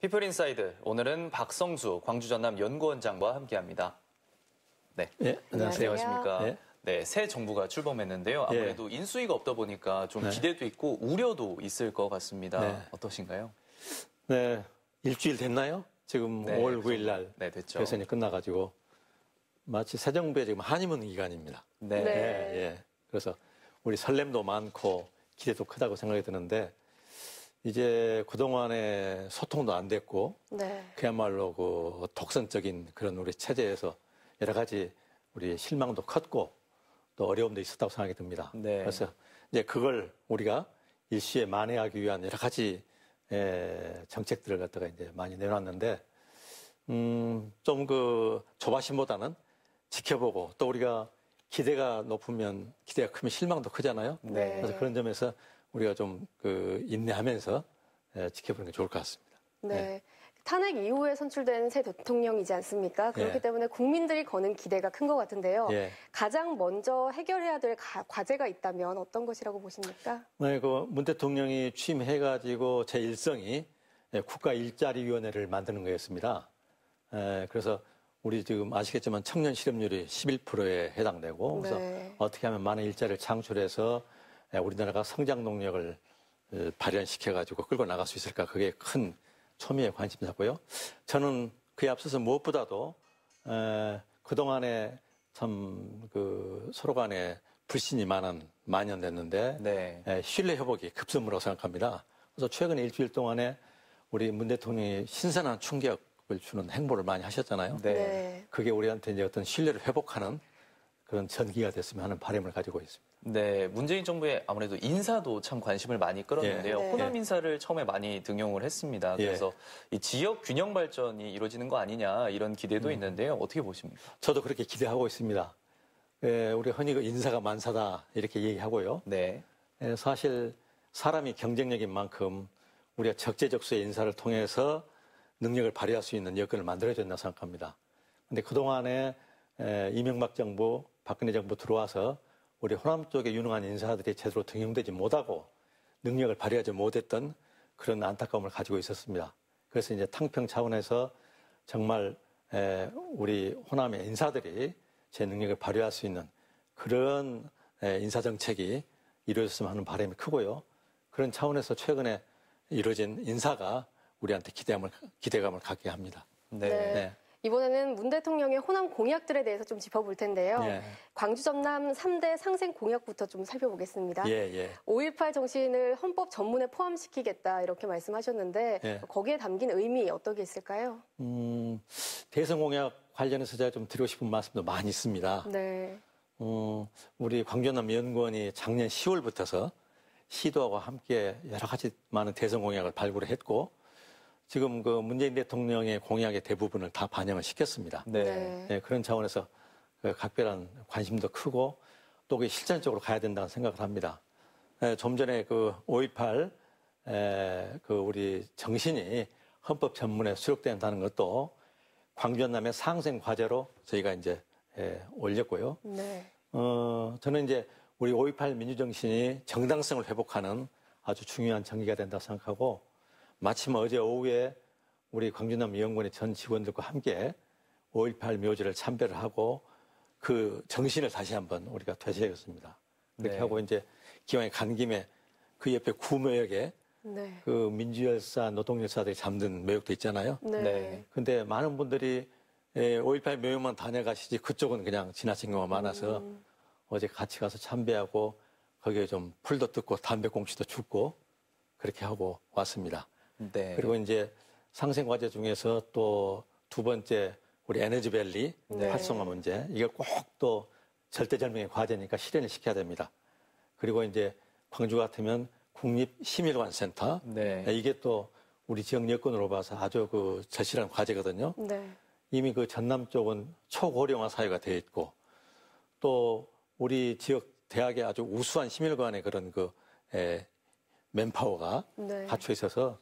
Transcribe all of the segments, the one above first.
피플 인사이드 오늘은 박성수 광주 전남 연구원장과 함께합니다. 네, 예, 안녕하세요. 안녕하십니까. 예. 네, 새 정부가 출범했는데요. 아무래도 예. 인수위가 없다 보니까 좀 네. 기대도 있고 우려도 있을 것 같습니다. 네. 어떠신가요? 네, 일주일 됐나요? 지금 네, 5월 9일 날 네, 됐죠. 대선이 끝나가지고 마치 새 정부의 지금 한임은 기간입니다. 네. 네. 예, 그래서 우리 설렘도 많고 기대도 크다고 생각이 드는데 이제 그동안에 소통도 안 됐고 네. 그야말로 그 독선적인 그런 우리 체제에서 여러 가지 우리 실망도 컸고 또 어려움도 있었다고 생각이 듭니다. 네. 그래서 이제 그걸 우리가 일시에 만회하기 위한 여러 가지 에, 정책들을 갖다가 이제 많이 내놨는데 음, 좀 그 조바심보다는 지켜보고 또 우리가 기대가 높으면 기대가 크면 실망도 크잖아요. 네. 그래서 그런 점에서 우리가 좀 그 인내하면서 예, 지켜보는 게 좋을 것 같습니다. 네. 네. 탄핵 이후에 선출된 새 대통령이지 않습니까? 그렇기 예. 때문에 국민들이 거는 기대가 큰 것 같은데요. 예. 가장 먼저 해결해야 될 가, 과제가 있다면 어떤 것이라고 보십니까? 네, 그문 대통령이 취임해가지고 제 일성이 예, 국가 일자리 위원회를 만드는 거였습니다. 에, 예, 그래서 우리 지금 아시겠지만 청년 실업률이 11%에 해당되고 그래서 네. 어떻게 하면 많은 일자리를 창출해서 예, 우리나라가 성장 동력을 어, 발현시켜 가지고 끌고 나갈 수 있을까 그게 큰 초미의 관심사고요. 저는 그에 앞서서 무엇보다도 그 동안에 참그 서로 간에 불신이 많은 만연됐는데 네. 신뢰 회복이 급선무라고 생각합니다. 그래서 최근 일주일 동안에 우리 문 대통령이 신선한 충격을 주는 행보를 많이 하셨잖아요. 네. 네. 그게 우리한테 이제 어떤 신뢰를 회복하는 그런 전기가 됐으면 하는 바람을 가지고 있습니다. 네, 문재인 정부의 아무래도 인사도 참 관심을 많이 끌었는데요. 예. 네. 호남 예. 인사를 처음에 많이 등용을 했습니다. 예. 그래서 예. 지역 균형 발전이 이루어지는 거 아니냐 이런 기대도 음. 있는데요. 어떻게 보십니까? 저도 그렇게 기대하고 있습니다. 예, 우리 흔히 그 인사가 만사다 이렇게 얘기하고요. 네. 예, 사실 사람이 경쟁력인 만큼 우리가 적재적소의 인사를 통해서 능력을 발휘할 수 있는 여건을 만들어야 나 생각합니다. 근데 그동안에 예, 이명박 정부 박근혜 정부 들어와서 우리 호남 쪽의 유능한 인사들이 제대로 등용되지 못하고 능력을 발휘하지 못했던 그런 안타까움을 가지고 있었습니다. 그래서 이제 탕평 차원에서 정말 우리 호남의 인사들이 제 능력을 발휘할 수 있는 그런 인사 정책이 이루어졌으면 하는 바람이 크고요. 그런 차원에서 최근에 이루어진 인사가 우리한테 기대감을, 기대감을 갖게 합니다. 네. 네. 이번에는 문 대통령의 호남 공약들에 대해서 좀 짚어볼 텐데요. 예. 광주 전남 3대 상생 공약부터 좀 살펴보겠습니다. 예, 예. 5.18 정신을 헌법 전문에 포함시키겠다 이렇게 말씀하셨는데 예. 거기에 담긴 의미 어떻게 있을까요? 음, 대선 공약 관련해서 제가 좀 드리고 싶은 말씀도 많이 있습니다. 네. 어, 우리 광주남 전 연구원이 작년 10월부터서 시도하고 함께 여러 가지 많은 대선 공약을 발굴했고 지금 그 문재인 대통령의 공약의 대부분을 다 반영을 시켰습니다. 네. 네 예, 그런 차원에서 그 각별한 관심도 크고 또 그실전적으로 가야 된다는 생각을 합니다. 네, 좀 전에 그 5.18, 그 우리 정신이 헌법 전문에 수록된다는 것도 광주연남의 상생 과제로 저희가 이제 에, 올렸고요. 네. 어, 저는 이제 우리 5.18 민주정신이 정당성을 회복하는 아주 중요한 정기가 된다 고 생각하고 마침 어제 오후에 우리 광주남 연구원의 전 직원들과 함께 5.18 묘지를 참배를 하고 그 정신을 다시 한번 우리가 되새겼습니다. 그렇게 네. 하고 이제 기왕에 간 김에 그 옆에 구묘역에 네. 그 민주열사, 노동열사들이 잠든 묘역도 있잖아요. 네. 네. 근데 많은 분들이 5.18 예, 묘역만 다녀가시지 그쪽은 그냥 지나친 경우가 많아서 음. 어제 같이 가서 참배하고 거기에 좀 풀도 뜯고 담배꽁초도 줍고 그렇게 하고 왔습니다. 네. 그리고 이제 상생 과제 중에서 또 두 번째 우리 에너지밸리 네. 활성화 문제 이게 꼭 또 절대절명의 과제니까 실현을 시켜야 됩니다. 그리고 이제 광주 같으면 국립시민관센터 네. 아, 이게 또 우리 지역 여건으로 봐서 아주 그 절실한 과제거든요. 네. 이미 그 전남 쪽은 초고령화 사회가 되어 있고 또 우리 지역 대학의 아주 우수한 시민관의 그런 그 에, 맨파워가 네. 갖춰 있어서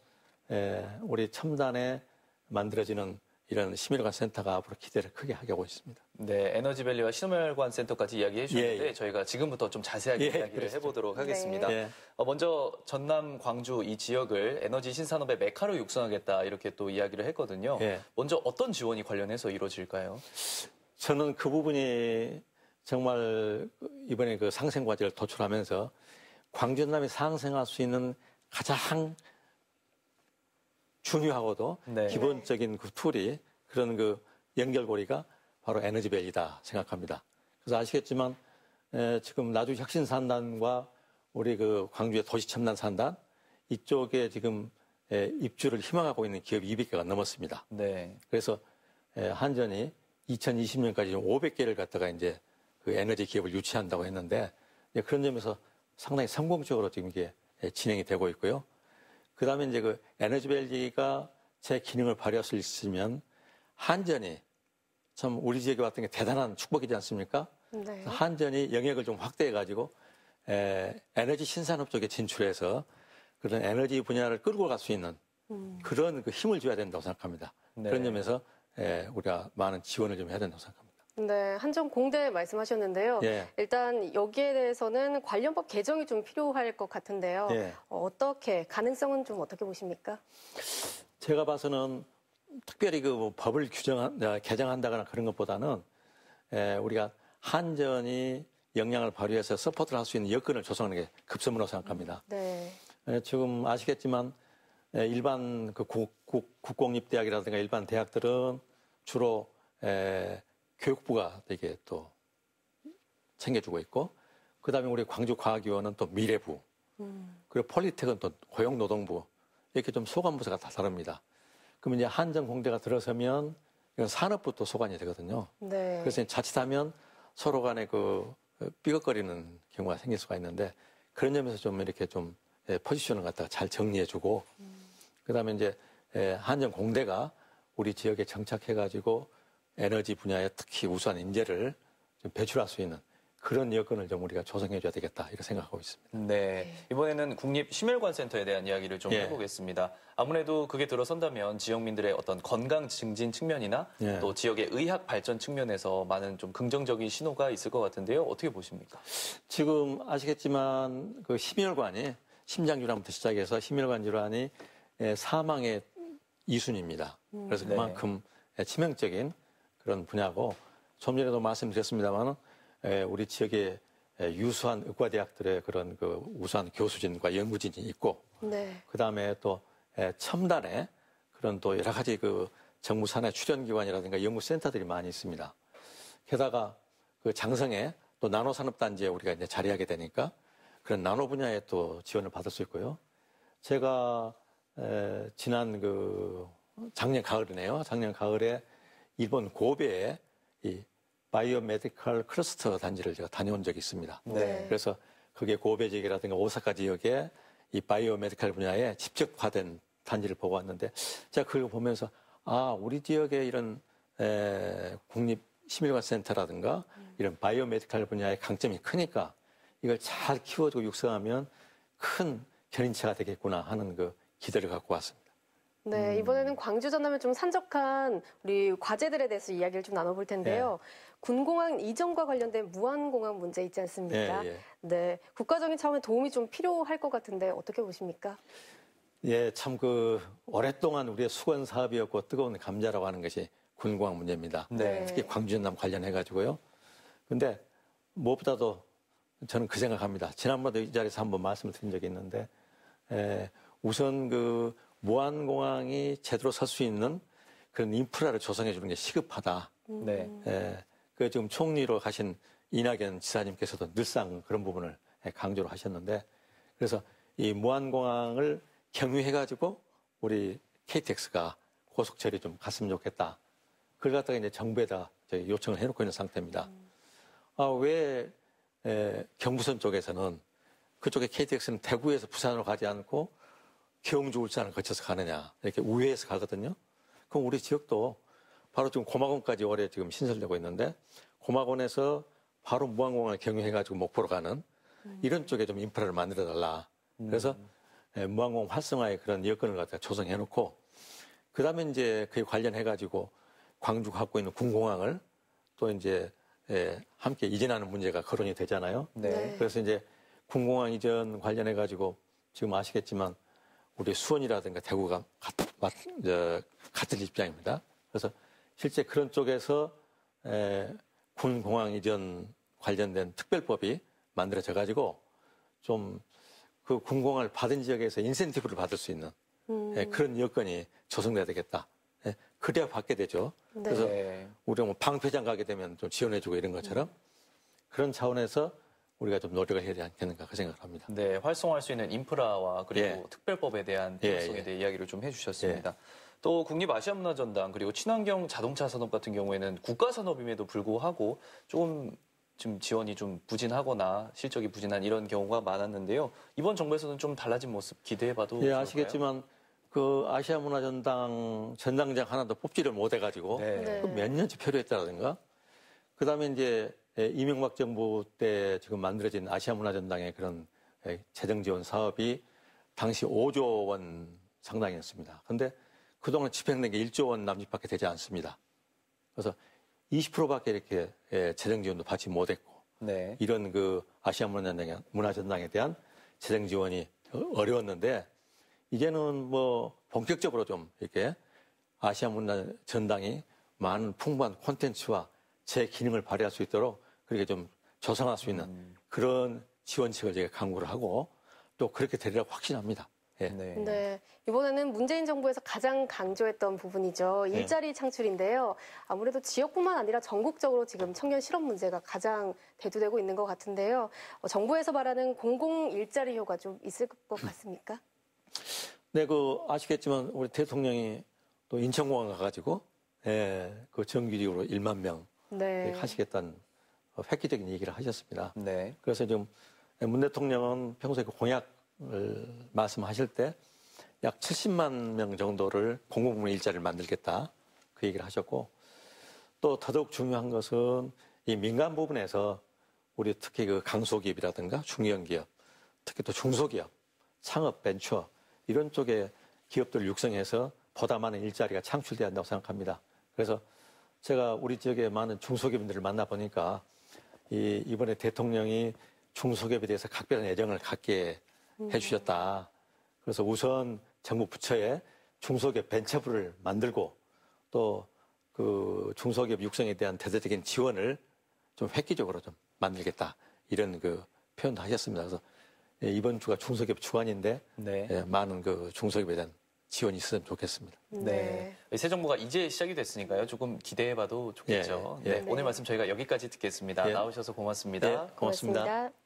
예, 우리 첨단에 만들어지는 이런 시민관 센터가 앞으로 기대를 크게 하게 하고 있습니다. 네, 에너지밸리와 시민관 센터까지 이야기해 주셨는데 예, 예. 저희가 지금부터 좀 자세하게 예, 이야기를 그렇죠. 해보도록 네. 하겠습니다. 네. 어, 먼저 전남, 광주 이 지역을 에너지 신산업의 메카로 육성하겠다 이렇게 또 이야기를 했거든요. 예. 먼저 어떤 지원이 관련해서 이루어질까요? 저는 그 부분이 정말 이번에 그 상생 과제를 도출하면서 광주 전 남이 상생할 수 있는 가장 중요하고도 네. 기본적인 그 툴이 그런 그 연결고리가 바로 에너지벨이다 생각합니다. 그래서 아시겠지만 에, 지금 나주 혁신산단과 우리 그 광주의 도시첨단산단 이쪽에 지금 에, 입주를 희망하고 있는 기업 200개가 넘었습니다. 네. 그래서 에, 한전이 2020년까지 500개를 갖다가 이제 그 에너지 기업을 유치한다고 했는데 그런 점에서 상당히 성공적으로 지금 이게 진행이 되고 있고요. 그 다음에 이제 그 에너지 벨기가 제 기능을 발휘할 수 있으면 한전이 참 우리 지역에 왔던 게 대단한 축복이지 않습니까? 네. 한전이 영역을 좀 확대해가지고 에, 에 너지 신산업 쪽에 진출해서 그런 에너지 분야를 끌고 갈 수 있는 음. 그런 그 힘을 줘야 된다고 생각합니다. 네. 그런 점에서 에, 우리가 많은 지원을 좀 해야 된다고 생각합니다. 네, 한정 공대 말씀하셨는데요. 예. 일단 여기에 대해서는 관련법 개정이 좀 필요할 것 같은데요. 예. 어, 어떻게 가능성은 좀 어떻게 보십니까? 제가 봐서는 특별히 그뭐 법을 규정 아, 개정한다거나 그런 것보다는 에, 예, 우리가 한전이 역량을 발휘해서 서포트를 할 수 있는 여건을 조성하는 게급선무라고 생각합니다. 네. 에, 예, 지금 아시겠지만 에, 예, 일반 그 국, 국, 국공립 대학이라든가 일반 대학들은 주로 에, 교육부가 되게 또 챙겨주고 있고 그다음에 우리 광주과학위원은 또 미래부 그리고 폴리텍은 또 고용노동부 이렇게 좀 소관부서가 다 다릅니다. 그러면 이제 한정공대가 들어서면 이건 산업부 또 소관이 되거든요. 네. 그래서 자칫하면 서로 간에 그 삐걱거리는 경우가 생길 수가 있는데 그런 점에서 좀 이렇게 좀 예, 포지션을 갖다가 잘 정리해주고 음. 그다음에 이제 예, 한정공대가 우리 지역에 정착해가지고 에너지 분야에 특히 우수한 인재를 배출할 수 있는 그런 여건을 좀 우리가 조성해줘야 되겠다 이렇게 생각하고 있습니다. 네 이번에는 국립 심혈관센터에 대한 이야기를 좀 예. 해보겠습니다. 아무래도 그게 들어선다면 지역민들의 어떤 건강 증진 측면이나 예. 또 지역의 의학 발전 측면에서 많은 좀 긍정적인 신호가 있을 것 같은데요. 어떻게 보십니까? 지금 아시겠지만 그 심혈관이 심장 질환부터 시작해서 심혈관 질환이 사망의 이순입니다 그래서 음, 네. 그만큼 네. 치명적인 그런 분야고 좀 전에도 말씀드렸습니다만 우리 지역에 유수한 의과대학들의 그런 그 우수한 교수진과 연구진이 있고 네. 그다음에 또첨단에 그런 또 여러 가지 그 정부 산하 출연기관이라든가 연구센터들이 많이 있습니다. 게다가 그 장성에 또 나노 산업단지에 우리가 이제 자리하게 되니까 그런 나노 분야에 또 지원을 받을 수 있고요. 제가 에, 지난 그 작년 가을이네요. 작년 가을에 일본 고베에 이 바이오메디컬 클러스터 단지를 제가 다녀온 적이 있습니다. 네. 네. 그래서 그게 고베 지역이라든가 오사카 지역에 이 바이오메디컬 분야에 직접화된 단지를 보고 왔는데 제가 그걸 보면서 아 우리 지역에 이런 에, 국립 시민관 센터라든가 음. 이런 바이오메디컬 분야의 강점이 크니까 이걸 잘 키워주고 육성하면 큰 견인체가 되겠구나 하는 그 기대를 갖고 왔습니다. 네, 음. 이번에는 광주 전남에좀 산적한 우리 과제들에 대해서 이야기를 좀 나눠볼 텐데요. 예. 군공항 이전과 관련된 무한공항 문제 있지 않습니까? 예, 예. 네, 국가적인 차원의 도움이 좀 필요할 것 같은데 어떻게 보십니까? 예, 참 그 오랫동안 우리의 수건 사업이었고 뜨거운 감자라고 하는 것이 군공항 문제입니다. 네. 특히 광주 전남 관련해 가지고요. 근데 무엇보다도 저는 그 생각합니다. 지난번에도 이 자리에서 한번 말씀을 드린 적이 있는데 에, 예, 우선 그 무한공항이 제대로 설 수 있는 그런 인프라를 조성해 주는 게 시급하다. 네. 예, 그 지금 총리로 가신 이낙연 지사님께서도 늘상 그런 부분을 예, 강조를 하셨는데 그래서 이 무한공항을 경유해가지고 우리 KTX가 고속철이 좀 갔으면 좋겠다. 그걸 갖다가 이제 정부에다 저희 요청을 해놓고 있는 상태입니다. 아, 왜 에, 예, 경부선 쪽에서는 그쪽에 KTX는 대구에서 부산으로 가지 않고 계엄주울산을 거쳐서 가느냐 이렇게 우회해서 가거든요. 그럼 우리 지역도 바로 지금 고마공까지 올해 지금 신설되고 있는데 고마공에서 바로 무안공항을 경유해가지고 목포로 가는 음. 이런 쪽에 좀 인프라를 만들어달라. 그래서 음. 예, 무항공 활성화에 그런 여건을 갖다 조성해놓고 그 다음에 이제 그에 관련해가지고 광주 갖고 있는 군공항을 또 이제 예, 함께 이전하는 문제가 거론이 되잖아요. 네. 그래서 이제 군공항 이전 관련해가지고 지금 아시겠지만 우리 수원이라든가 대구가 같은, 입장입니다. 그래서 실제 그런 쪽에서 군 공항 이전 관련된 특별법이 만들어져 가지고 좀 그군공을 받은 지역에서 인센티브를 받을 수 있는 음. 그런 여건이 조성돼야 되겠다. 그래야 받게 되죠. 네. 그래서 네. 우리가 뭐 방패장 가게 되면 좀 지원해주고 이런 것처럼 음. 그런 차원에서 우리가 좀 노력을 해야 되지 않겠는가 그 생각을 합니다. 네, 활성화할 수 있는 인프라와 그리고 예. 특별법에 대한 필요성에 예, 예, 대해 이야기를 좀 해주셨습니다. 예. 또 국립 아시아문화전당 그리고 친환경 자동차 산업 같은 경우에는 국가 산업임에도 불구하고 조금 지금 지원이 좀 부진하거나 실적이 부진한 이런 경우가 많았는데요. 이번 정부에서는 좀 달라진 모습 기대해봐도 예, 좋을까요? 아시겠지만 그 아시아 문화전당 전당장 하나도 뽑지를 못해가지고 네. 네. 몇 년째 표류했다든가 그다음에 이제 예, 이명박 정부 때 지금 만들어진 아시아문화전당의 그런 예, 재정 지원 사업이 당시 5조 원 상당이었습니다. 그런데 그동안 집행된 게 1조 원 남짓밖에 되지 않습니다. 그래서 20%밖에 이렇게 예, 재정 지원도 받지 못했고 네. 이런 그 아시아 문화전당에, 문화전당에 대한 재정 지원이 어려웠는데 이제는 뭐 본격적으로 좀 이렇게 아시아 문화전당이 많은 풍부한 콘텐츠와 제 기능을 발휘할 수 있도록 그렇게 좀 조성할 수 있는 음. 그런 지원책을 제가 강구를 하고 또 그렇게 되리라고 확신합니다. 예. 네. 네. 이번에는 문재인 정부에서 가장 강조했던 부분이죠. 네. 일자리 네. 창출인데요. 아무래도 지역뿐만 아니라 전국적으로 지금 청년 실업 문제가 가장 대두되고 있는 것 같은데요. 어, 정부에서 말하는 공공 일자리 효과 좀 있을 것 같습니까? 네, 그 아시겠지만 우리 대통령이 또 인천공항 가가지고 예, 그 정규직으로 1만 명 네. 하시겠다는 획기적인 얘기를 하셨습니다. 네. 그래서 지금 문 대통령은 평소에 그 공약을 말씀하실 때 약 70만 명 정도를 공공부문 일자리를 만들겠다 그 얘기를 하셨고 또 더더욱 중요한 것은 이 민간 부분에서 우리 특히 그 강소기업이라든가 중견기업 특히 또 중소기업 창업 벤처 이런 쪽에 기업들 육성해서 보다 많은 일자리가 창출돼야 한다고 생각합니다. 그래서 제가 우리 지역에 많은 중소기업인들을 만나 보니까 이 이번에 대통령이 중소기업에 대해서 각별한 애정을 갖게 음. 해주셨다. 그래서 우선 정부 부처에 중소기업 벤처부를 만들고 또 그 중소기업 육성에 대한 대대적인 지원을 좀 획기적으로 좀 만들겠다 이런 그 표현도 하셨습니다. 그래서 이번 주가 중소기업 주간인데 네. 예, 많은 그 중소기업에 대한 지원이 있으면 좋겠습니다. 네. 네. 새 정부가 이제 시작이 됐으니까요. 조금 기대해봐도 좋겠죠. 예, 예. 네. 오늘 말씀 저희가 여기까지 듣겠습니다. 예. 나오셔서 고맙습니다. 예, 고맙습니다. 고맙습니다.